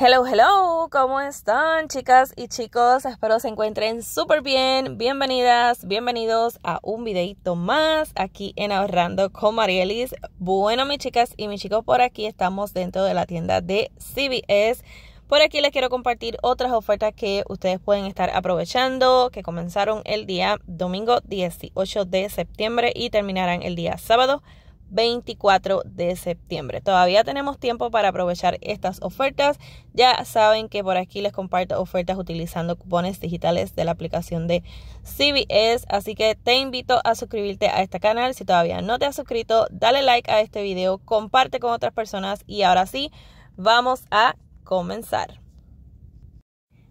Hello, hello, ¿cómo están chicas y chicos? Espero se encuentren súper bien. Bienvenidas, bienvenidos a un videito más aquí en Ahorrando con Marielis. Bueno, mis chicas y mis chicos, por aquí estamos dentro de la tienda de CBS. Por aquí les quiero compartir otras ofertas que ustedes pueden estar aprovechando, que comenzaron el día domingo 18 de septiembre y terminarán el día sábado 24 de septiembre. Todavía tenemos tiempo para aprovechar estas ofertas. Ya saben que por aquí les comparto ofertas utilizando cupones digitales de la aplicación de CBS. Así que te invito a suscribirte a este canal. Si todavía no te has suscrito, dale like a este video, comparte con otras personas y ahora sí, vamos a comenzar.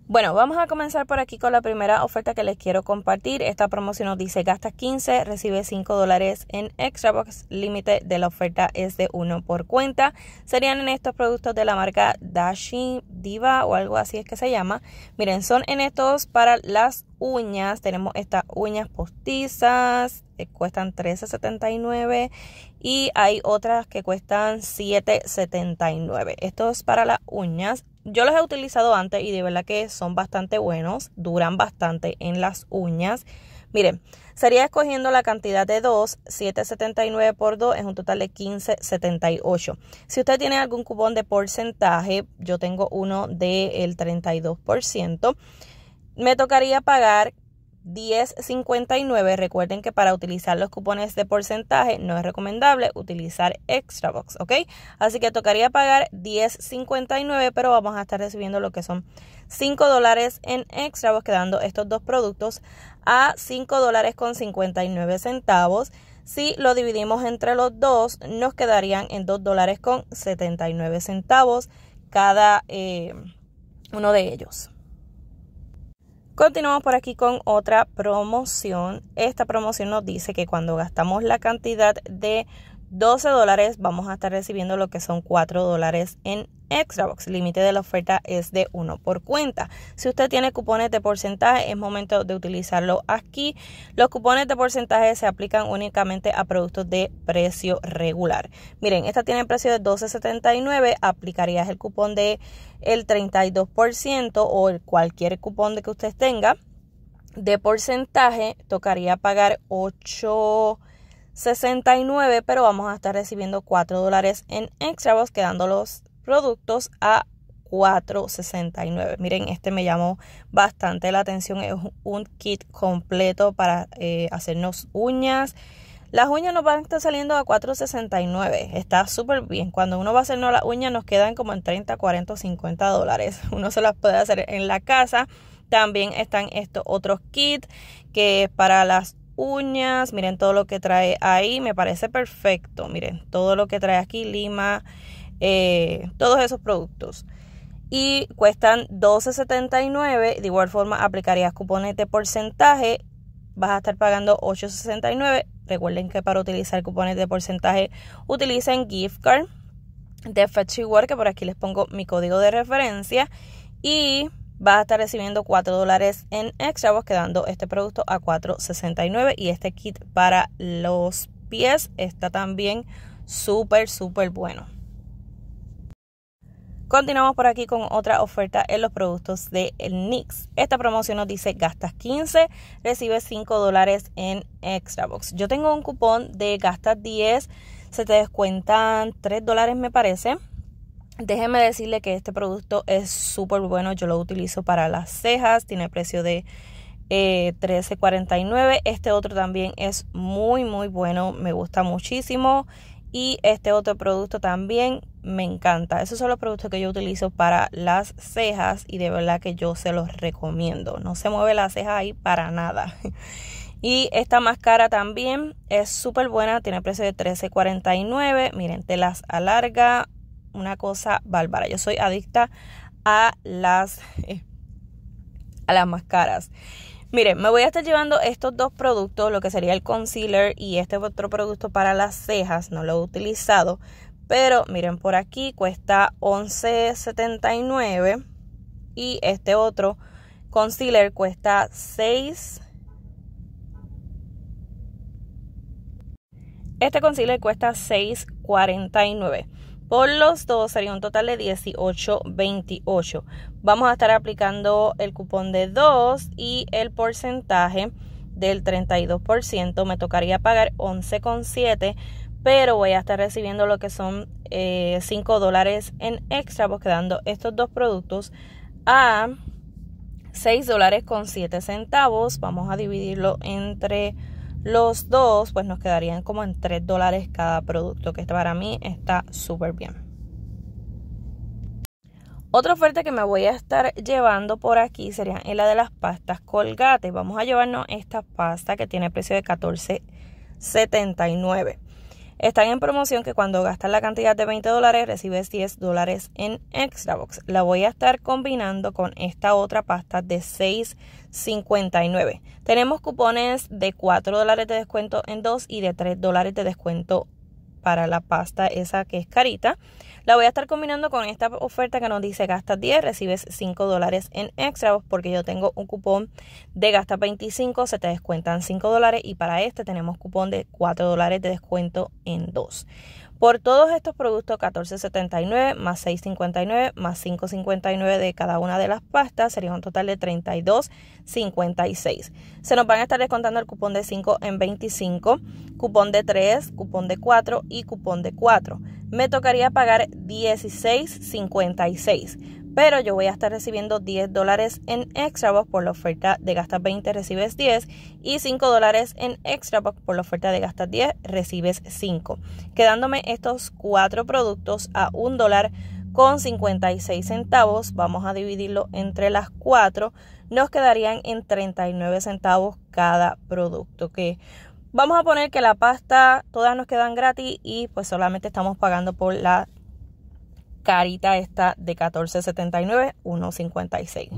Bueno, vamos a comenzar por aquí con la primera oferta que les quiero compartir. Esta promoción nos dice gasta 15, recibe 5 dólares en extra box. Límite de la oferta es de uno por cuenta. Serían en estos productos de la marca Dashi Diva o algo así es que se llama. Miren, son en estos para las uñas. Tenemos estas uñas postizas, eh, cuestan $13.79 y hay otras que cuestan $7.79. Esto es para las uñas. Yo los he utilizado antes y de verdad que son bastante buenos, duran bastante en las uñas. Miren, sería escogiendo la cantidad de 2, 7.79 por 2 es un total de 15.78. Si usted tiene algún cupón de porcentaje, yo tengo uno del 32%, me tocaría pagar 10.59. Recuerden que para utilizar los cupones de porcentaje no es recomendable utilizar extra box, ¿ok? Así que tocaría pagar 10.59, pero vamos a estar recibiendo lo que son 5 dólares en extra quedando estos dos productos a 5 dólares con 59 centavos. Si lo dividimos entre los dos, nos quedarían en 2 dólares con 79 centavos cada eh, uno de ellos. Continuamos por aquí con otra promoción. Esta promoción nos dice que cuando gastamos la cantidad de 12 dólares vamos a estar recibiendo lo que son 4 dólares en box, El límite de la oferta es de 1 por cuenta. Si usted tiene cupones de porcentaje, es momento de utilizarlo aquí. Los cupones de porcentaje se aplican únicamente a productos de precio regular. Miren, esta tiene precio de 12.79, aplicarías el cupón de el 32% o cualquier cupón de que usted tenga de porcentaje, tocaría pagar 8 69, pero vamos a estar recibiendo 4 dólares en extras, quedando los productos a 4.69. Miren, este me llamó bastante la atención. Es un kit completo para eh, hacernos uñas. Las uñas nos van a estar saliendo a 4.69. Está súper bien. Cuando uno va a hacernos las uñas nos quedan como en 30, 40 50 dólares. Uno se las puede hacer en la casa. También están estos otros kits que para las uñas, miren todo lo que trae ahí, me parece perfecto, miren todo lo que trae aquí, lima, eh, todos esos productos. Y cuestan $12.79, de igual forma aplicarías cupones de porcentaje, vas a estar pagando $8.69, recuerden que para utilizar cupones de porcentaje utilicen gift card de Fetch Work, que por aquí les pongo mi código de referencia y vas a estar recibiendo 4 dólares en box quedando este producto a 4.69 y este kit para los pies está también súper, súper bueno. Continuamos por aquí con otra oferta en los productos de NYX. Esta promoción nos dice gastas 15, recibes 5 dólares en extra box. Yo tengo un cupón de gastas 10, se te descuentan 3 dólares me parece. Déjenme decirle que este producto es súper bueno. Yo lo utilizo para las cejas. Tiene precio de 13.49. Eh, este otro también es muy, muy bueno. Me gusta muchísimo. Y este otro producto también me encanta. Esos son los productos que yo utilizo para las cejas. Y de verdad que yo se los recomiendo. No se mueve la ceja ahí para nada. Y esta máscara también es súper buena, tiene precio de $13.49. Miren, te las alarga, una cosa bárbara. Yo soy adicta a las, eh, a las máscaras. Miren, me voy a estar llevando estos dos productos, lo que sería el concealer y este otro producto para las cejas, no lo he utilizado, pero miren por aquí cuesta $11.79 y este otro concealer cuesta 6 Este concealer cuesta $6.49. Por los dos sería un total de 18.28. Vamos a estar aplicando el cupón de 2 y el porcentaje del 32%. Me tocaría pagar 11,7, pero voy a estar recibiendo lo que son 5 eh, dólares en extra, pues quedando estos dos productos a 6 dólares con 7 centavos. Vamos a dividirlo entre los dos, pues nos quedarían como en 3 dólares cada producto, que para mí está súper bien. Otra oferta que me voy a estar llevando por aquí sería la de las pastas colgate. Vamos a llevarnos esta pasta que tiene precio de $14.79. Están en promoción que cuando gastas la cantidad de 20 dólares recibes 10 dólares en extra box. La voy a estar combinando con esta otra pasta de 6.59. Tenemos cupones de 4 dólares de descuento en 2 y de 3 dólares de descuento para la pasta esa que es carita. La voy a estar combinando con esta oferta que nos dice gasta 10, recibes 5 dólares en extra porque yo tengo un cupón de gasta 25, se te descuentan 5 dólares y para este tenemos cupón de 4 dólares de descuento en 2. Por todos estos productos, 14.79 más 6.59 más 5.59 de cada una de las pastas sería un total de 32.56. Se nos van a estar descontando el cupón de 5 en 25, cupón de 3, cupón de 4 y cupón de 4. Me tocaría pagar 16.56 pero yo voy a estar recibiendo 10 dólares en Box por la oferta de gastas 20 recibes 10 y 5 dólares en Box por la oferta de gastas 10 recibes 5, quedándome estos cuatro productos a 1 dólar con 56 centavos, vamos a dividirlo entre las cuatro, nos quedarían en 39 centavos cada producto, que vamos a poner que la pasta todas nos quedan gratis y pues solamente estamos pagando por la carita esta de 14.79, 1.56.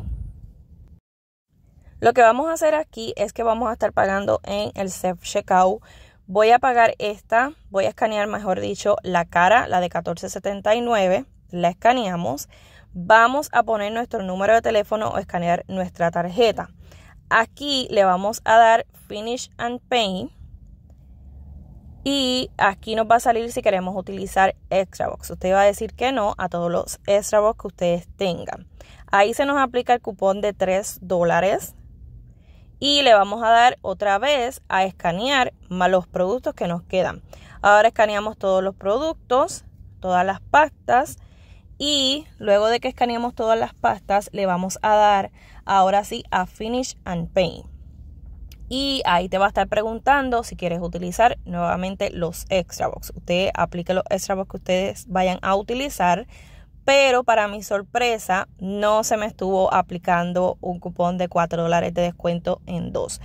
Lo que vamos a hacer aquí es que vamos a estar pagando en el self checkout. Voy a pagar esta, voy a escanear, mejor dicho, la cara, la de 14.79, la escaneamos. Vamos a poner nuestro número de teléfono o escanear nuestra tarjeta. Aquí le vamos a dar Finish and Pay y aquí nos va a salir si queremos utilizar Box. Usted va a decir que no a todos los Box que ustedes tengan. Ahí se nos aplica el cupón de 3 dólares. Y le vamos a dar otra vez a escanear más los productos que nos quedan. Ahora escaneamos todos los productos, todas las pastas. Y luego de que escaneemos todas las pastas, le vamos a dar ahora sí a Finish and Paint y ahí te va a estar preguntando si quieres utilizar nuevamente los extra box. Usted aplique los extra box que ustedes vayan a utilizar, pero para mi sorpresa no se me estuvo aplicando un cupón de 4 dólares de descuento en dos.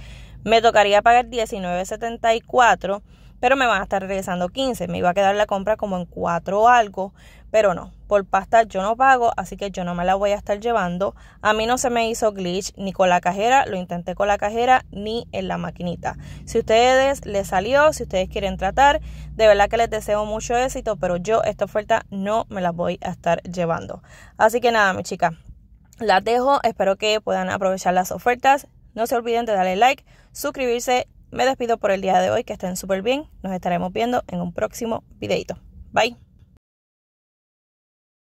Me tocaría pagar 19.74, pero me van a estar regresando 15. Me iba a quedar la compra como en 4 algo, pero no, por pasta yo no pago, así que yo no me la voy a estar llevando. A mí no se me hizo glitch ni con la cajera, lo intenté con la cajera ni en la maquinita. Si ustedes les salió, si ustedes quieren tratar, de verdad que les deseo mucho éxito, pero yo esta oferta no me la voy a estar llevando. Así que nada, mi chica, las dejo, espero que puedan aprovechar las ofertas. No se olviden de darle like, suscribirse. Me despido por el día de hoy, que estén súper bien. Nos estaremos viendo en un próximo videito. Bye.